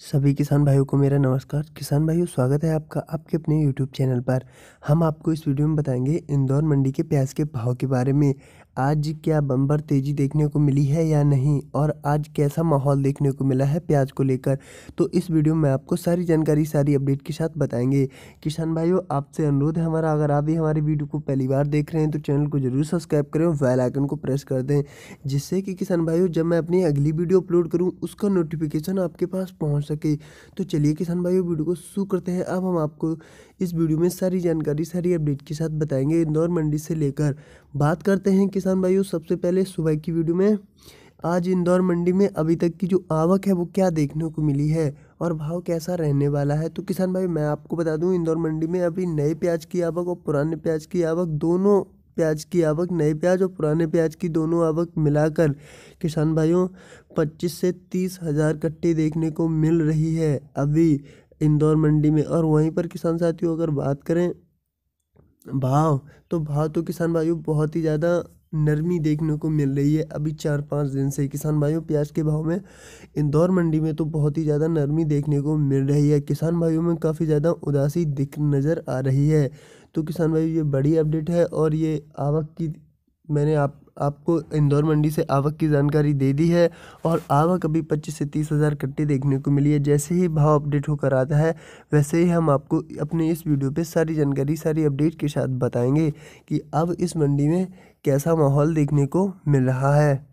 सभी किसान भाइयों को मेरा नमस्कार किसान भाइयों स्वागत है आपका आपके अपने यूट्यूब चैनल पर हम आपको इस वीडियो में बताएंगे इंदौर मंडी के प्याज के भाव के बारे में आज क्या बम्बर तेज़ी देखने को मिली है या नहीं और आज कैसा माहौल देखने को मिला है प्याज को लेकर तो इस वीडियो में आपको सारी जानकारी सारी अपडेट के साथ बताएंगे किसान भाइयों आपसे अनुरोध है हमारा अगर आप भी हमारी वीडियो को पहली बार देख रहे हैं तो चैनल को जरूर सब्सक्राइब करें और वेल आइकन को प्रेस कर दें जिससे कि किसान भाइयों जब मैं अपनी अगली वीडियो अपलोड करूँ उसका नोटिफिकेशन आपके पास पहुँच सके तो चलिए किसान भाइयों वीडियो को शुरू करते हैं अब हम आपको इस वीडियो में सारी जानकारी सारी अपडेट के साथ बताएंगे इंदौर मंडी से लेकर बात करते हैं किसान किसान भाइयों सबसे पहले सुबह की वीडियो में आज इंदौर मंडी में अभी तक की जो आवक है वो क्या देखने को मिली है और भाव कैसा रहने वाला है तो किसान भाई मैं आपको बता दूं इंदौर मंडी में अभी नए प्याज की आवक और पुराने प्याज की आवक दोनों प्याज की आवक नए प्याज और पुराने प्याज की दोनों आवक मिलाकर किसान भाइयों पच्चीस से तीस हज़ार कट्टे देखने को मिल रही है अभी इंदौर मंडी में और वहीं पर किसान साथियों अगर बात करें भाव तो भाव तो किसान भाइयों बहुत ही ज़्यादा नरमी देखने को मिल रही है अभी चार पाँच दिन से किसान भाइयों प्याज के भाव में इंदौर मंडी में तो बहुत ही ज़्यादा नरमी देखने को मिल रही है किसान भाइयों में काफ़ी ज़्यादा उदासी दिख नज़र आ रही है तो किसान भाई ये बड़ी अपडेट है और ये आवक की मैंने आप आपको इंदौर मंडी से आवक की जानकारी दे दी है और आवक अभी पच्चीस से तीस हज़ार कट्टे देखने को मिली है जैसे ही भाव अपडेट होकर आता है वैसे ही हम आपको अपने इस वीडियो पे सारी जानकारी सारी अपडेट के साथ बताएंगे कि अब इस मंडी में कैसा माहौल देखने को मिल रहा है